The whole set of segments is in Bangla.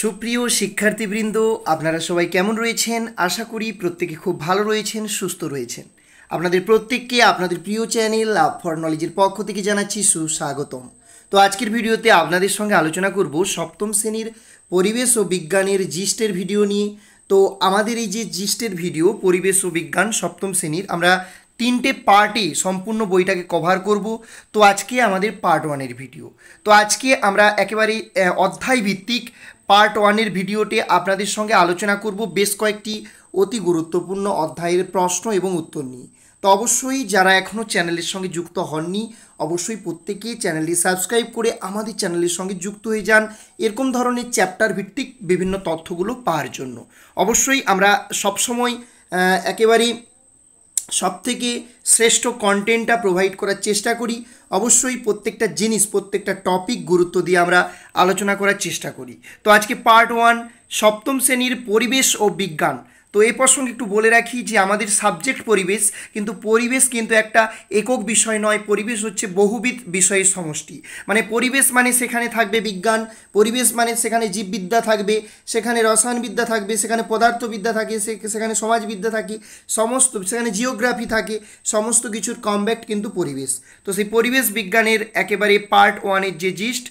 সুপ্রিয় শিক্ষার্থীবৃন্দ আপনারা সবাই কেমন রয়েছেন আশা করি প্রত্যেকে খুব ভালো রয়েছেন সুস্থ রয়েছেন আপনাদের প্রত্যেককে আপনাদের প্রিয় চ্যানেল লাভ ফর নলেজের পক্ষ থেকে জানাচ্ছি সুস্বাগতম তো আজকের ভিডিওতে আপনাদের সঙ্গে আলোচনা করব সপ্তম শ্রেণীর পরিবেশ ও বিজ্ঞানের জিস্টের ভিডিও নিয়ে তো আমাদের এই যে জিস্টের ভিডিও পরিবেশ ও বিজ্ঞান সপ্তম শ্রেণীর আমরা তিনটে পার্টে সম্পূর্ণ বইটাকে কভার করব তো আজকে আমাদের পার্ট ওয়ানের ভিডিও তো আজকে আমরা একেবারে অধ্যায় ভিত্তিক পার্ট ওয়ানের ভিডিওতে আপনাদের সঙ্গে আলোচনা করব বেশ কয়েকটি অতি গুরুত্বপূর্ণ অধ্যায়ের প্রশ্ন এবং উত্তর নিয়ে তো অবশ্যই যারা এখনও চ্যানেলের সঙ্গে যুক্ত হননি অবশ্যই প্রত্যেকে চ্যানেলটি সাবস্ক্রাইব করে আমাদের চ্যানেলের সঙ্গে যুক্ত হয়ে যান এরকম ধরনের চ্যাপ্টার ভিত্তিক বিভিন্ন তথ্যগুলো পাওয়ার জন্য অবশ্যই আমরা সবসময় একেবারেই সবথেকে শ্রেষ্ঠ কন্টেন্টটা প্রোভাইড করার চেষ্টা করি অবশ্যই প্রত্যেকটা জিনিস প্রত্যেকটা টপিক গুরুত্ব দিয়ে আমরা আলোচনা করার চেষ্টা করি তো আজকে পার্ট ওয়ান সপ্তম শ্রেণীর পরিবেশ ও বিজ্ঞান তো এই প্রসঙ্গে একটু বলে রাখি যে আমাদের সাবজেক্ট পরিবেশ কিন্তু পরিবেশ কিন্তু একটা একক বিষয় নয় পরিবেশ হচ্ছে বহুবিধ বিষয়ের সমষ্টি মানে পরিবেশ মানে সেখানে থাকবে বিজ্ঞান পরিবেশ মানে সেখানে জীববিদ্যা থাকবে সেখানে রসায়নবিদ্যা থাকবে সেখানে পদার্থবিদ্যা থাকে সেখানে সমাজবিদ্যা থাকে সমস্ত সেখানে জিওগ্রাফি থাকে সমস্ত কিছুর কমব্যাক্ট কিন্তু পরিবেশ তো সেই পরিবেশ বিজ্ঞানের একেবারে পার্ট ওয়ানের যে জিস্ট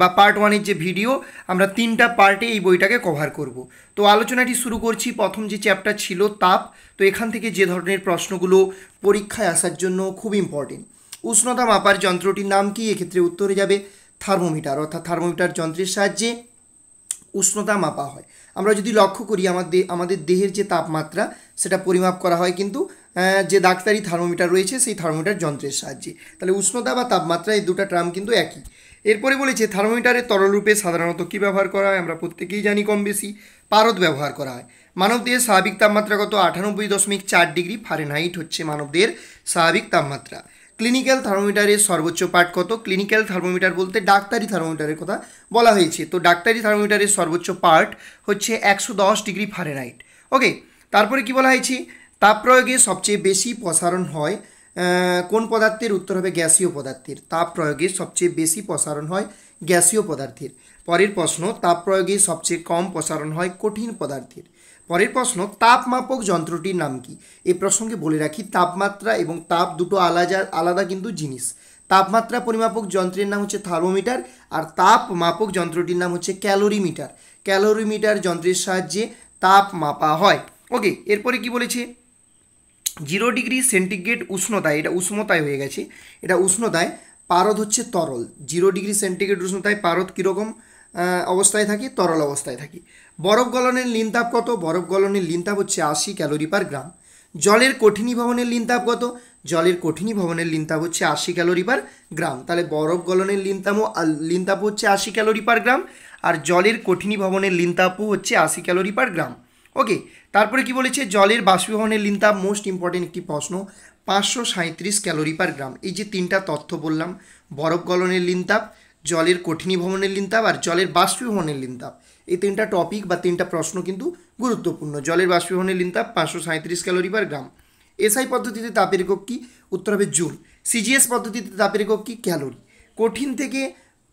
বা পার্ট ওয়ানের যে ভিডিও আমরা তিনটা পার্টে এই বইটাকে কভার করব তো আলোচনাটি শুরু করছি প্রথম যে চ্যাপ্টার ছিল তাপ তো এখান থেকে যে ধরনের প্রশ্নগুলো পরীক্ষায় আসার জন্য খুব ইম্পর্টেন্ট উষ্ণতা মাপার যন্ত্রটির নাম কি এক্ষেত্রে উত্তরে যাবে থার্মোমিটার অর্থাৎ থার্মোমিটার যন্ত্রের সাহায্যে উষ্ণতা মাপা হয় আমরা যদি লক্ষ্য করি আমাদের আমাদের দেহের যে তাপমাত্রা সেটা পরিমাপ করা হয় কিন্তু যে ডাক্তারি থার্মোমিটার রয়েছে সেই থার্মোমিটার যন্ত্রের সাহায্যে তাহলে উষ্ণতা বা তাপমাত্রা এই দুটো টার্ম কিন্তু একই এরপরে বলেছে থার্মোমিটারের তরলরূপে সাধারণত কী ব্যবহার করা হয় আমরা প্রত্যেকেই জানি কম বেশি পারদ ব্যবহার করা হয় মানবদের স্বাভাবিক তাপমাত্রা কত আটানব্বই দশমিক চার ডিগ্রি ফারেনহাইট হচ্ছে মানবদের স্বাভাবিক তাপমাত্রা ক্লিনিক্যাল থার্মোমিটারের সর্বোচ্চ পাঠ কত ক্লিনিক্যাল থার্মোমিটার বলতে ডাক্তারি থার্মোমিটারের কথা বলা হয়েছে তো ডাক্তারি থার্মোমিটারের সর্বোচ্চ পার্ট হচ্ছে একশো দশ ডিগ্রি ফারেনহাইট ওকে তারপরে কি বলা হয়েছে তাপ প্রয়োগে সবচেয়ে বেশি প্রসারণ হয় কোন পদার্থের উত্তর হবে গ্যাসীয় পদার্থের তাপ প্রয়োগে সবচেয়ে বেশি প্রসারণ হয় গ্যাসীয় পদার্থের পরের প্রশ্ন তাপ প্রয়োগে সবচেয়ে কম প্রসারণ হয় কঠিন পদার্থের পরের প্রশ্ন তাপমাপক যন্ত্রটির নাম কি এ প্রসঙ্গে বলে রাখি তাপমাত্রা এবং তাপ দুটো আলাদা আলাদা কিন্তু জিনিস তাপমাত্রা পরিমাপক যন্ত্রের নাম হচ্ছে থার্মোমিটার আর তাপ মাপক যন্ত্রটির নাম হচ্ছে ক্যালোরিমিটার ক্যালোরিমিটার যন্ত্রের সাহায্যে তাপ মাপা হয় ওকে এরপরে কি বলেছে জিরো ডিগ্রি সেন্টিগ্রেড উষ্ণতায় এটা উষ্ণতায় হয়ে গেছে এটা উষ্ণতায় পারদ হচ্ছে তরল জিরো ডিগ্রি সেন্টিগ্রেড উষ্ণতায় পারদ কীরকম অবস্থায় থাকে তরল অবস্থায় থাকে বরফ গলনের লিনতাপ কত বরফ গলনের লিনতাপ হচ্ছে আশি ক্যালোরি পার গ্রাম জলের কঠিনী ভবনের লিনতাপ কত জলের কঠিনী ভবনের লিনতাপ হচ্ছে আশি ক্যালোরি পার গ্রাম তাহলে বরফ গলনের লিনতামও লিনতাপ হচ্ছে আশি ক্যালোরি পার গ্রাম আর জলের কঠিনী ভবনের লিনতাপও হচ্ছে আশি ক্যালোরি পার গ্রাম ওকে তারপরে কি বলেছে জলের বাষ্পীভবনের লিন্তা মোস্ট ইম্পর্টেন্ট একটি প্রশ্ন পাঁচশো সাঁত্রিশ ক্যালোরি পার গ্রাম এই যে তিনটা তথ্য বললাম বরফ গলনের লিনতাপ জলের কঠিনীভবনের লিনতাপ আর জলের বাষ্পীভবনের লিনতাপ এই তিনটা টপিক বা তিনটা প্রশ্ন কিন্তু গুরুত্বপূর্ণ জলের বাষ্পীভবনের লিনতাপ পাঁচশো সাঁত্রিশ ক্যালোরি পার গ্রাম এসআই পদ্ধতিতে তাপের একক কী উত্তর হবে জুল সিজিএস পদ্ধতিতে তাপের একক কী ক্যালোরি কঠিন থেকে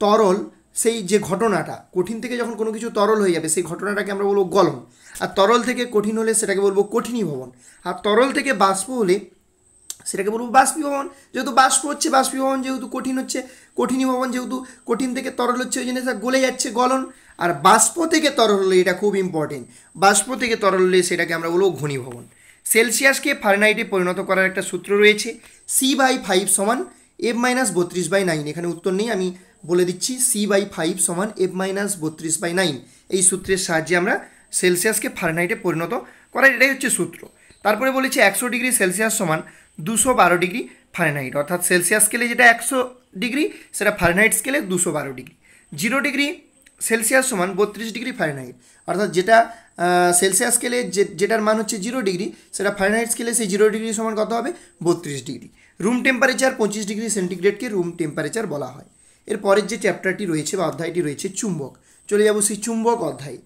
তরল সেই যে ঘটনাটা কঠিন থেকে যখন কোনো কিছু তরল হয়ে যাবে সেই ঘটনাটাকে আমরা বলবো গলন আর তরল থেকে কঠিন হলে সেটাকে বলবো কঠিনীভবন আর তরল থেকে বাষ্প হলে সেটাকে বলবো বাষ্পীভবন যেহেতু বাষ্প হচ্ছে বাষ্পীভবন যেহেতু কঠিন হচ্ছে কঠিনীভবন যেহেতু কঠিন থেকে তরল হচ্ছে ওই জিনিসটা গলে যাচ্ছে গলন আর বাষ্প থেকে তরল হলে এটা খুব ইম্পর্টেন্ট বাষ্প থেকে তরল হলে সেটাকে আমরা বলবো ঘনীভবন সেলসিয়াসকে ফারেনাইটে পরিণত করার একটা সূত্র রয়েছে সি বাই ফাইভ সমান এফ মাইনাস বত্রিশ বাই নাইন এখানে উত্তর নেই আমি বলে দিচ্ছি সি বাই ফাইভ সমান এফ মাইনাস বত্রিশ বাই নাইন এই সূত্রের সাহায্যে আমরা সেলসিয়াসকে ফারেনহাইটে পরিণত করার এটাই হচ্ছে সূত্র তারপরে বলেছি একশো ডিগ্রি সেলসিয়াস সমান দুশো বারো ডিগ্রি ফারেনহাইট অর্থাৎ সেলসিয়াস স্কেলে যেটা একশো ডিগ্রি সেটা ফারেনহাইট স্কেলে দুশো বারো ডিগ্রি জিরো ডিগ্রি সেলসিয়াস সমান বত্রিশ ডিগ্রি ফারেনহাইট অর্থাৎ যেটা সেলসিয়াস স্কেলে যেটার মান হচ্ছে জিরো ডিগ্রি সেটা ফারেনহাইট স্কেলে সেই জিরো ডিগ্রি সমান কত হবে বত্রিশ ডিগ্রি রুম টেম্পারেচার পঁচিশ ডিগ্রি সেন্টিগ্রেডকে রুম টেম্পারেচার বলা হয় এরপরের যে চ্যাপ্টারটি রয়েছে বা অধ্যায়টি রয়েছে চুম্বক চলে যাব সেই চুম্বক অধ্যায়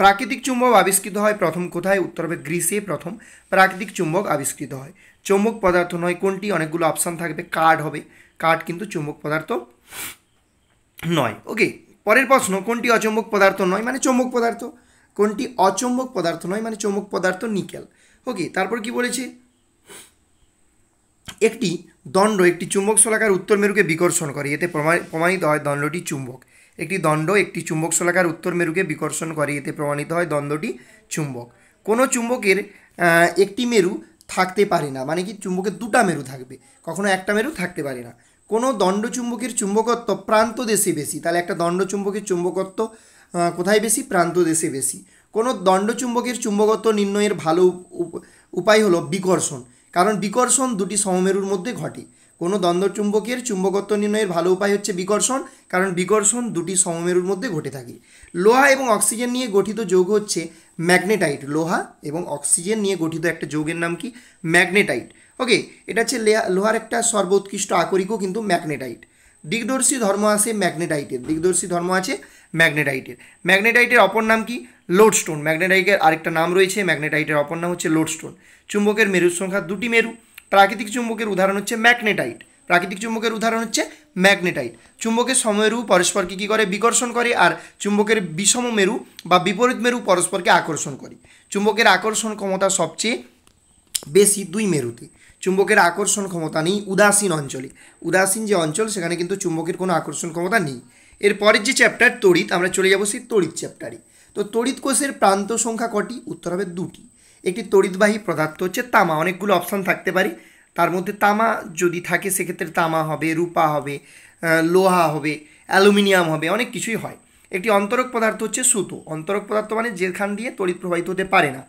প্রাকৃতিক চুম্বক আবিষ্কৃত হয় প্রথম কোথায় উত্তর হবে গ্রিসে প্রথম প্রাকৃতিক চুম্বক আবিষ্কৃত হয় চুম্বক পদার্থ নয় কোনটি অনেকগুলো অপশান থাকবে কার্ড হবে কার্ড কিন্তু চুম্বক পদার্থ নয় ওকে পরের প্রশ্ন কোনটি অচম্বক পদার্থ নয় মানে চম্বক পদার্থ কোনটি অচম্বক পদার্থ নয় মানে চম্বক পদার্থ নিকেল ওকে তারপর কি বলেছে একটি দণ্ড একটি চুম্বক শলাকার উত্তর মেরুকে বিকর্ষণ করে এতে প্রমাণিত হয় দণ্ডটি চুম্বক একটি দণ্ড একটি চুম্বক শলাকার উত্তর মেরুকে বিকর্ষণ করে এতে প্রমাণিত হয় দণ্ডটি চুম্বক কোনো চুম্বকের একটি মেরু থাকতে পারে না মানে কি চুম্বকের দুটা মেরু থাকবে কখনো একটা মেরু থাকতে পারে না কোনো দণ্ডচুম্বকের চুম্বকত্ব প্রান্ত দেশে বেশি তাহলে একটা দণ্ডচুম্বকের চুম্বকত্ব কোথায় বেশি প্রান্ত দেশে বেশি কোনো দণ্ডচুম্বকের চুম্বকত্ব নির্ণয়ের ভালো উপায় হলো বিকর্ষণ কারণ বিকর্ষণ দুটি সমমেরুর মধ্যে ঘটে কোনো দণ্ডচুম্বকের চুম্বকত্ব নির্ণয়ের ভালো উপায় হচ্ছে বিকর্ষণ কারণ বিকর্ষণ দুটি সমমেরুর মধ্যে ঘটে থাকে লোহা এবং অক্সিজেন নিয়ে গঠিত যোগ হচ্ছে ম্যাগনেটাইট লোহা এবং অক্সিজেন নিয়ে গঠিত একটা যোগের নাম কি ম্যাগনেটাইট ওকে এটা হচ্ছে লোহার একটা সর্বোৎকৃষ্ট আকরিকও কিন্তু ম্যাগনেটাইট দিগদর্শী ধর্ম আছে ম্যাগনেটাইটের দিগদর্শী ধর্ম আছে ম্যাগনেটাইটের ম্যাগনেটাইটের অপর নাম কি লোডস্টোন ম্যাগনেটাইটের আরেকটা নাম রয়েছে ম্যাগনেটাইটের অপর নাম হচ্ছে লোডস্টোন চুম্বকের মেরুর সংখ্যা দুটি মেরু প্রাকৃতিক চুম্বকের উদাহরণ হচ্ছে ম্যাগনেটাইট প্রাকৃতিক চুম্বকের উদাহরণ হচ্ছে ম্যাগনেটাইট চুম্বকের সমমেরু পরস্পরকে কী করে বিকর্ষণ করে আর চুম্বকের বিষম মেরু বা বিপরীত মেরু পরস্পরকে আকর্ষণ করে চুম্বকের আকর্ষণ ক্ষমতা সবচেয়ে বেশি দুই মেরুতে চুম্বকের আকর্ষণ ক্ষমতা নেই উদাসীন অঞ্চলে উদাসীন যে অঞ্চল সেখানে কিন্তু চুম্বকের কোনো আকর্ষণ ক্ষমতা নেই এরপরের যে চ্যাপ্টার তড়িৎ আমরা চলে যাবো সেই তড়িৎ চ্যাপ্টারে তো তড়িৎ কোষের প্রান্ত সংখ্যা কটি উত্তর হবে দুটি একটি তড়িৎবাহী পদার্থ হচ্ছে তামা অনেকগুলো অপশান থাকতে পারে তার মধ্যে তামা যদি থাকে সেক্ষেত্রে তামা হবে রূপা হবে লোহা হবে অ্যালুমিনিয়াম হবে অনেক কিছুই হয় একটি অন্তরক পদার্থ হচ্ছে সুতো অন্তরক পদার্থ মানে যেখান দিয়ে তড়িৎ প্রবাহিত হতে পারে না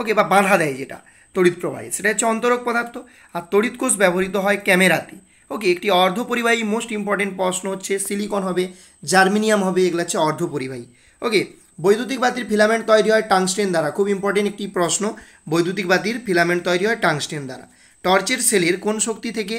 ওকে বা বাঁধা দেয় যেটা তড়িৎ প্রবাহী সেটা হচ্ছে অন্তরক পদার্থ আর তড়িৎ কোষ ব্যবহৃত হয় ক্যামেরাতে ওকে একটি অর্ধপরিবাহী মোস্ট ইম্পর্টেন্ট প্রশ্ন হচ্ছে সিলিকন হবে জার্মিনিয়াম হবে এগুলো হচ্ছে অর্ধপরিবাহী ওকে বৈদ্যুতিক বাতির ফিলামেন্ট তৈরি হয় টাংস্টেন দ্বারা খুব ইম্পর্টেন্ট একটি প্রশ্ন বৈদ্যুতিক বাতির ফিলামেন্ট তৈরি হয় টাংস্টেন দ্বারা টর্চের সেলের কোন শক্তি থেকে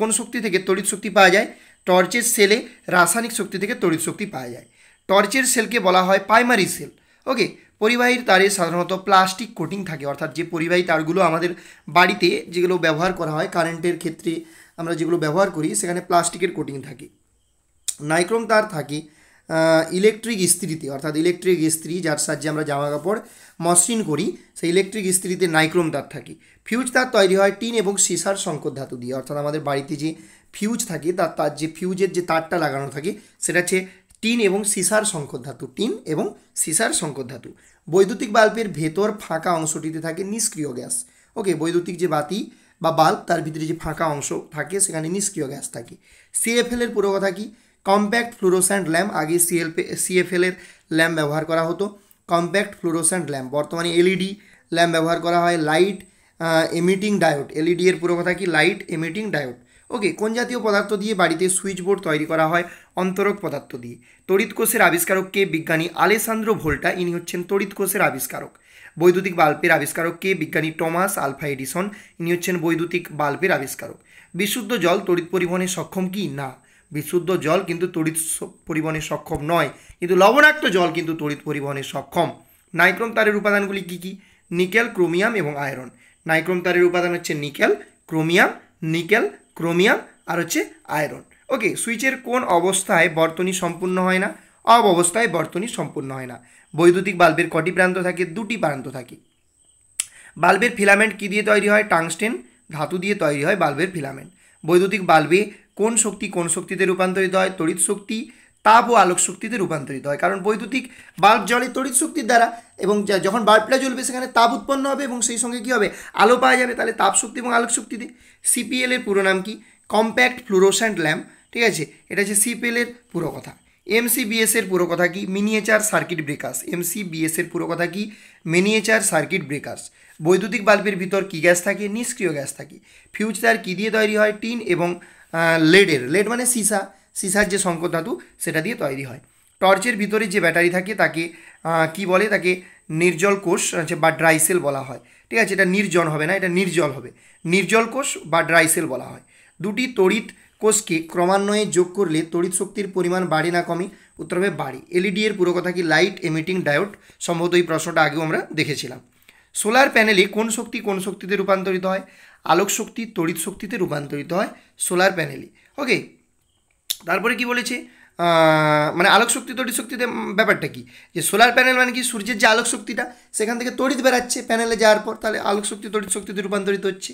কোন শক্তি থেকে তড়িৎ শক্তি পাওয়া যায় টর্চের সেলে রাসায়নিক শক্তি থেকে তড়িৎ শক্তি পাওয়া যায় টর্চের সেলকে বলা হয় প্রাইমারি সেল ওকে পরিবাহীর তারে সাধারণত প্লাস্টিক কোটিং থাকে অর্থাৎ যে পরিবাহী তারগুলো আমাদের বাড়িতে যেগুলো ব্যবহার করা হয় কারেন্টের ক্ষেত্রে আমরা যেগুলো ব্যবহার করি সেখানে প্লাস্টিকের কোটিং থাকে নাইক্রোম তার থাকে ইলেকট্রিক ইস্ত্রিতে অর্থাৎ ইলেকট্রিক ইস্ত্রি যার সাহায্যে আমরা জামা কাপড় মসৃণ করি সেই ইলেকট্রিক ইস্ত্রিতে নাইক্রোম তার থাকে ফিউজ তার তৈরি হয় টিন এবং সিসার সংকট ধাতু দিয়ে অর্থাৎ আমাদের বাড়িতে যে ফিউজ থাকে তার তার যে ফিউজের যে তারটা লাগানো থাকে সেটা হচ্ছে টিন এবং সিসার সংকট ধাতু টিন এবং সিসার সংকট ধাতু বৈদ্যুতিক বাল্বের ভেতর ফাঁকা অংশটিতে থাকে নিষ্ক্রিয় গ্যাস ওকে বৈদ্যুতিক যে বাতি বা বাল্ব তার ভিতরে যে ফাঁকা অংশ থাকে সেখানে নিষ্ক্রিয় গ্যাস থাকে সিএফএলের পুরো কথা কী কম্প্যাক্ট ফ্লুরোসেন্ট ল্যাম্প আগে সিএল সিএফএলের ল্যাম্প ব্যবহার করা হতো কম্প্যাক্ট ফ্লুরোসেন্ট ল্যাম্প বর্তমানে এলইডি ল্যাম্প ব্যবহার করা হয় লাইট এমিটিং ডায়োড এলইডি এর পুরো কথা কি লাইট এমিটিং ডায়োড ওকে কোন জাতীয় পদার্থ দিয়ে বাড়িতে সুইচ বোর্ড তৈরি করা হয় অন্তরক পদার্থ দিয়ে তড়িৎ কোষের আবিষ্কারক কে বিজ্ঞানী আলেসান্দ্রো ভোল্টা ইনি হচ্ছেন তড়িৎ কোষের আবিষ্কারক বৈদ্যুতিক বাল্বের আবিষ্কারক কে বিজ্ঞানী টমাস আলফা এডিসন ইনি হচ্ছেন বৈদ্যুতিক বাল্বের আবিষ্কারক বিশুদ্ধ জল তড়িৎ পরিবহনে সক্ষম কি না বিশুদ্ধ জল কিন্তু তড়িৎ পরিবহনে সক্ষম নয় কিন্তু লবণাক্ত জল কিন্তু তড়িৎ পরিবহনে সক্ষম নাইক্রোম তারের উপাদানগুলি কী কী নিকেল ক্রোমিয়াম এবং আয়রন নাইক্রোম তারের উপাদান হচ্ছে নিকেল ক্রোমিয়াম নিকেল ক্রোমিয়াম আর হচ্ছে আয়রন ওকে সুইচের কোন অবস্থায় বর্তনী সম্পূর্ণ হয় না অব অবস্থায় বর্তনী সম্পূর্ণ হয় না বৈদ্যুতিক বাল্বের কটি প্রান্ত থাকে দুটি প্রান্ত থাকে বাল্বের ফিলামেন্ট কী দিয়ে তৈরি হয় টাংস্টেন ধাতু দিয়ে তৈরি হয় বাল্বের ফিলামেন্ট বৈদ্যুতিক বাল্বে কোন শক্তি কোন শক্তিতে রূপান্তরিত হয় তড়িৎ শক্তি তাপ ও আলোক শক্তিতে রূপান্তরিত হয় কারণ বৈদ্যুতিক বাল্ব জ্বলে তড়িৎ শক্তির দ্বারা এবং যখন বাল্বটা জ্বলবে সেখানে তাপ উৎপন্ন হবে এবং সেই সঙ্গে কী হবে আলো পাওয়া যাবে তাহলে তাপ শক্তি এবং আলোক শক্তিতে সিপিএলের পুরো নাম কি কম্প্যাক্ট ফ্লুরোসেন্ট ল্যাম্প ঠিক আছে এটা হচ্ছে সিপিএলের পুরো কথা এমসিবিএস এর পুরো কথা কি মিনিয়েচার সার্কিট ব্রেকার্স এমসিবিএস এর পুরো কথা কি মিনিয়েচার সার্কিট ব্রেকার্স বৈদ্যুতিক বাল্বের ভিতর কি গ্যাস থাকে নিষ্ক্রিয় গ্যাস থাকে ফিউজ তার কী দিয়ে তৈরি হয় টিন এবং লেডের লেড মানে সিসা সিসার যে সংকট ধাতু সেটা দিয়ে তৈরি হয় টর্চের ভিতরে যে ব্যাটারি থাকে তাকে কি বলে তাকে নির্জল কোষ আছে বা ড্রাইসেল বলা হয় ঠিক আছে এটা নির্জন হবে না এটা নির্জল হবে নির্জল কোষ বা ড্রাইসেল বলা হয় দুটি তড়িৎ কোষকে ক্রমান্বয়ে যোগ করলে তড়িৎ শক্তির পরিমাণ বাড়ে না কমে উত্তর হবে বাড়ে এলইডি e এর পুরো কথা কি লাইট এমিটিং ডায়োড সম্ভবত এই প্রশ্নটা আগেও আমরা দেখেছিলাম সোলার প্যানেলে কোন শক্তি কোন শক্তিতে রূপান্তরিত হয় আলোক শক্তি তড়িৎ শক্তিতে রূপান্তরিত হয় সোলার প্যানেলে ওকে তারপরে কি বলেছে মানে আলোক শক্তি তড়িৎ শক্তিতে ব্যাপারটা কি যে সোলার প্যানেল মানে কি সূর্যের যে আলোক শক্তিটা সেখান থেকে তড়িৎ বেড়াচ্ছে প্যানেলে যাওয়ার পর তাহলে আলোক শক্তি তড়িৎ শক্তিতে রূপান্তরিত হচ্ছে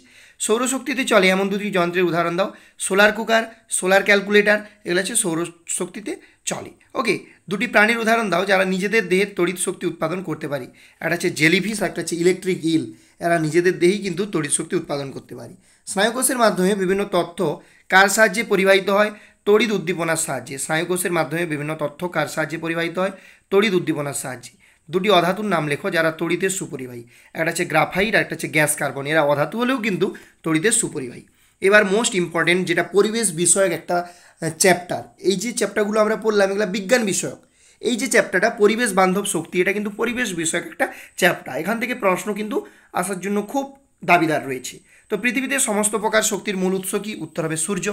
সৌরশক্তিতে চলে এমন দুটি যন্ত্রের উদাহরণ দাও সোলার কুকার সোলার ক্যালকুলেটার এগুলো হচ্ছে সৌর শক্তিতে চলে ওকে দুটি প্রাণীর উদাহরণ দাও যারা নিজেদের দেহের তড়িৎ শক্তি উৎপাদন করতে পারি একটা হচ্ছে জেলিফিস একটা হচ্ছে ইলেকট্রিক ইল এরা নিজেদের দেহেই কিন্তু তড়িৎ শক্তি উৎপাদন করতে পারি স্নায়ুকোষের মাধ্যমে বিভিন্ন তথ্য কার সাহায্যে পরিবাহিত হয় তড়িৎ উদ্দীপনার সাহায্যে স্নায়ুকোষের মাধ্যমে বিভিন্ন তথ্য কার সাহায্যে পরিবাহিত হয় তড়িৎ উদ্দীপনার সাহায্যে দুটি অধাতুর নাম লেখো যারা তড়িতের সুপরিবাহী একটা হচ্ছে গ্রাফাইট আর একটা হচ্ছে গ্যাস কার্বন এরা অধাতু হলেও কিন্তু তড়িতের সুপরিবাহী এবার মোস্ট ইম্পর্টেন্ট যেটা পরিবেশ বিষয়ক একটা চ্যাপ্টার এই যে চ্যাপ্টারগুলো আমরা পড়লাম এগুলো বিজ্ঞান বিষয়ক এই যে চ্যাপ্টারটা পরিবেশ বান্ধব শক্তি এটা কিন্তু পরিবেশ বিষয়ক একটা চ্যাপ্টার এখান থেকে প্রশ্ন কিন্তু আসার জন্য খুব দাবিদার রয়েছে তো পৃথিবীতে সমস্ত প্রকার শক্তির মূল উৎস কি উত্তর হবে সূর্য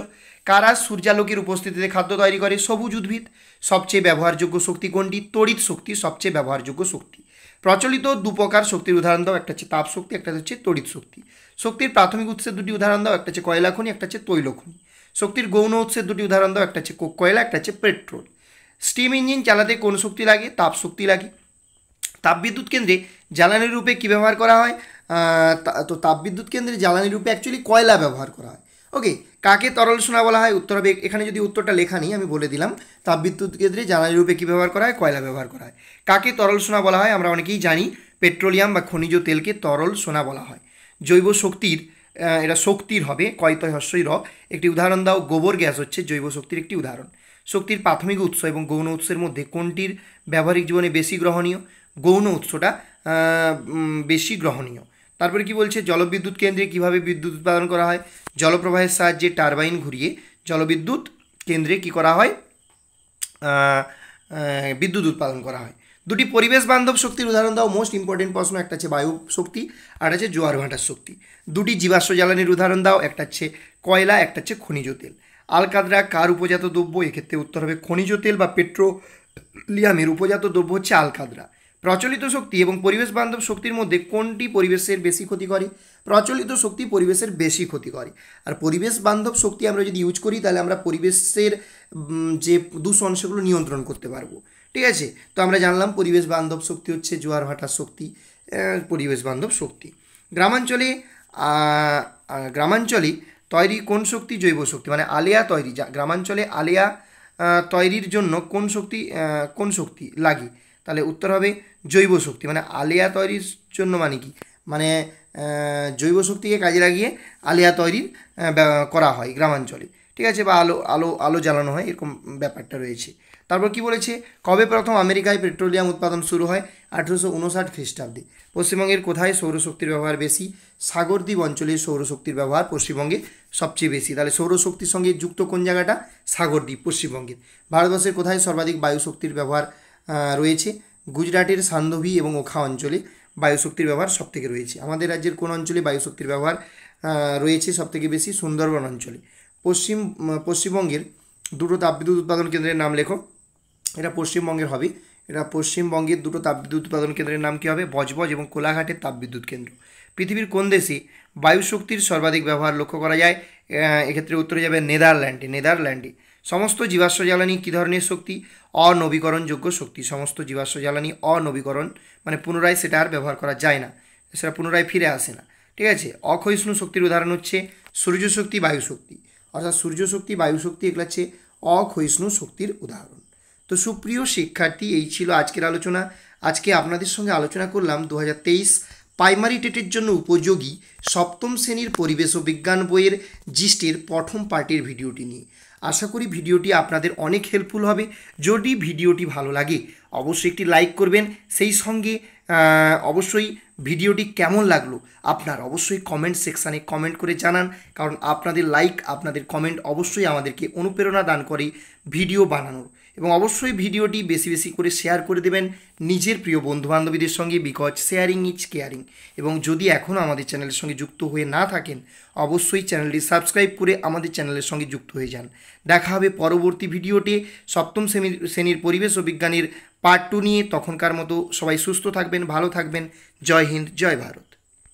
কারা সূর্যালোকের উপস্থিতিতে খাদ্য তৈরি করে সবুজ উদ্ভিদ সবচেয়ে ব্যবহারযোগ্য শক্তি কোনটি তড়িৎ শক্তি সবচেয়ে ব্যবহারযোগ্য শক্তি প্রচলিত দু প্রকার শক্তির উদাহরণ দাও একটা হচ্ছে তাপ শক্তি একটা হচ্ছে তড়িৎ শক্তি শক্তির প্রাথমিক উৎসের দুটি উদাহরণ দাও একটা হচ্ছে কয়লা খনি একটা হচ্ছে তৈল খনি শক্তির গৌণ উৎসের দুটি উদাহরণ দাও একটা হচ্ছে কয়লা একটা হচ্ছে পেট্রোল স্টিম ইঞ্জিন চালাতে কোন শক্তি লাগে তাপ শক্তি লাগে তাপবিদ্যুৎ কেন্দ্রে জ্বালানি রূপে কী ব্যবহার করা হয় তো তাপবিদ্যুৎ কেন্দ্রে জ্বালানি রূপে অ্যাকচুয়ালি কয়লা ব্যবহার করা হয় ওকে কাকে তরল সোনা বলা হয় উত্তর হবে এখানে যদি উত্তরটা লেখা নেই আমি বলে দিলাম তাপবিদ্যুৎ কেন্দ্রে জ্বালানি রূপে কী ব্যবহার করা হয় কয়লা ব্যবহার করা হয় কাকে তরল সোনা বলা হয় আমরা অনেকেই জানি পেট্রোলিয়াম বা খনিজ তেলকে তরল সোনা বলা হয় জৈব শক্তির এটা শক্তির হবে কয়তয় হস্যই র একটি উদাহরণ দাও গোবর গ্যাস হচ্ছে জৈব শক্তির একটি উদাহরণ শক্তির প্রাথমিক উৎস এবং গৌণ উৎসের মধ্যে কোনটির ব্যবহারিক জীবনে বেশি গ্রহণীয় গৌণ উৎসটা বেশি গ্রহণীয় তারপরে কি বলছে জলবিদ্যুৎ কেন্দ্রে কিভাবে বিদ্যুৎ উৎপাদন করা হয় জলপ্রবাহের সাহায্যে টারবাইন ঘুরিয়ে জলবিদ্যুৎ কেন্দ্রে কি করা হয় বিদ্যুৎ উৎপাদন করা হয় দুটি পরিবেশ বান্ধব শক্তির উদাহরণ দাও মোস্ট ইম্পর্টেন্ট প্রশ্ন একটা হচ্ছে বায়ু শক্তি আর আছে জোয়ার ভাটার শক্তি দুটি জীবাশ্ম জ্বালানির উদাহরণ দাও একটা হচ্ছে কয়লা একটা হচ্ছে খনিজ তেল আলকাদরা কার উপজাত দ্রব্য এক্ষেত্রে উত্তর হবে খনিজ তেল বা পেট্রোলিয়ামের উপজাত দ্রব্য হচ্ছে আলকাদরা প্রচলিত শক্তি এবং পরিবেশ বান্ধব শক্তির মধ্যে কোনটি পরিবেশের বেশি ক্ষতি করে প্রচলিত শক্তি পরিবেশের বেশি ক্ষতি করে আর পরিবেশ বান্ধব শক্তি আমরা যদি ইউজ করি তাহলে আমরা পরিবেশের যে দূষণ সেগুলো নিয়ন্ত্রণ করতে পারবো ঠিক আছে তো আমরা জানলাম পরিবেশ বান্ধব শক্তি হচ্ছে জোয়ার ভাটার শক্তি পরিবেশ বান্ধব শক্তি গ্রামাঞ্চলে গ্রামাঞ্চলে তৈরি কোন শক্তি জৈব শক্তি মানে আলেয়া তৈরি গ্রামাঞ্চলে আলেয়া তৈরির জন্য কোন শক্তি কোন শক্তি লাগে তাহলে উত্তর হবে জৈব শক্তি মানে আলিয়া তৈরির জন্য মানে কি মানে জৈব শক্তিকে কাজে লাগিয়ে আলিয়া তৈরির করা হয় গ্রামাঞ্চলে ঠিক আছে বা আলো আলো আলো জ্বালানো হয় এরকম ব্যাপারটা রয়েছে তারপর কি বলেছে কবে প্রথম আমেরিকায় পেট্রোলিয়াম উৎপাদন শুরু হয় আঠেরোশো উনষাট খ্রিস্টাব্দে পশ্চিমবঙ্গের কোথায় সৌরশক্তির ব্যবহার বেশি সাগরদ্বীপ অঞ্চলে সৌরশক্তির ব্যবহার পশ্চিমবঙ্গে সবচেয়ে বেশি তাহলে সৌরশক্তির সঙ্গে যুক্ত কোন জায়গাটা সাগরদ্বীপ পশ্চিমবঙ্গের ভারতবর্ষের কোথায় সর্বাধিক বায়ুশক্তির ব্যবহার রয়েছে গুজরাটের সান্দভি এবং ওখা অঞ্চলে বায়ুশক্তির ব্যবহার সবথেকে রয়েছে আমাদের রাজ্যের কোন অঞ্চলে বায়ুশক্তির ব্যবহার রয়েছে সবথেকে বেশি সুন্দরবন অঞ্চলে পশ্চিম পশ্চিমবঙ্গের দুটো তাপবিদ্যুৎ উৎপাদন কেন্দ্রের নাম লেখো এটা পশ্চিমবঙ্গের হবে এটা পশ্চিমবঙ্গের দুটো তাপবিদ্যুৎ উৎপাদন কেন্দ্রের নাম কী হবে বজবজ এবং কোলাঘাটের তাপবিদ্যুৎ কেন্দ্র পৃথিবীর কোন দেশে বায়ুশক্তির সর্বাধিক ব্যবহার লক্ষ্য করা যায় এক্ষেত্রে উত্তরে যাবে নেদারল্যান্ডে নেদারল্যান্ডে সমস্ত জীবাশ্ম জ্বালানি কী ধরনের শক্তি অনবীকরণযোগ্য শক্তি সমস্ত জীবাশ্ম জ্বালানি অনবীকরণ মানে পুনরায় সেটা আর ব্যবহার করা যায় না সেটা পুনরায় ফিরে আসে না ঠিক আছে অক্ষয়িষ্ণু শক্তির উদাহরণ হচ্ছে সূর্যশক্তি বায়ুশক্তি অর্থাৎ সূর্যশক্তি বায়ুশক্তি এগুলো হচ্ছে অক্ষয়িষ্ণু শক্তির উদাহরণ তো সুপ্রিয় শিক্ষার্থী এই ছিল আজকের আলোচনা আজকে আপনাদের সঙ্গে আলোচনা করলাম দু প্রাইমারি টেটের জন্য উপযোগী সপ্তম শ্রেণীর পরিবেশ ও বিজ্ঞান বইয়ের জিস্টের প্রথম পার্টির ভিডিওটি নিয়ে আশা করি ভিডিওটি আপনাদের অনেক হেল্পফুল হবে যদি ভিডিওটি ভালো লাগে অবশ্যই একটি লাইক করবেন সেই সঙ্গে অবশ্যই ভিডিওটি কেমন লাগলো আপনার অবশ্যই কমেন্ট সেকশানে কমেন্ট করে জানান কারণ আপনাদের লাইক আপনাদের কমেন্ট অবশ্যই আমাদেরকে অনুপ্রেরণা দান করে ভিডিও বানানোর এবং অবশ্যই ভিডিওটি বেশি বেশি করে শেয়ার করে দেবেন নিজের প্রিয় বন্ধুবান্ধবীদের সঙ্গে বিকজ শেয়ারিং ইজ কেয়ারিং এবং যদি এখনও আমাদের চ্যানেলের সঙ্গে যুক্ত হয়ে না থাকেন অবশ্যই চ্যানেলটি সাবস্ক্রাইব করে আমাদের চ্যানেলের সঙ্গে যুক্ত হয়ে যান দেখা হবে পরবর্তী ভিডিওতে সপ্তম শ্রেণীর শ্রেণীর পরিবেশ ও বিজ্ঞানের পার্ট টু নিয়ে তখনকার মতো সবাই সুস্থ থাকবেন ভালো থাকবেন জয় হিন্দ জয় ভারত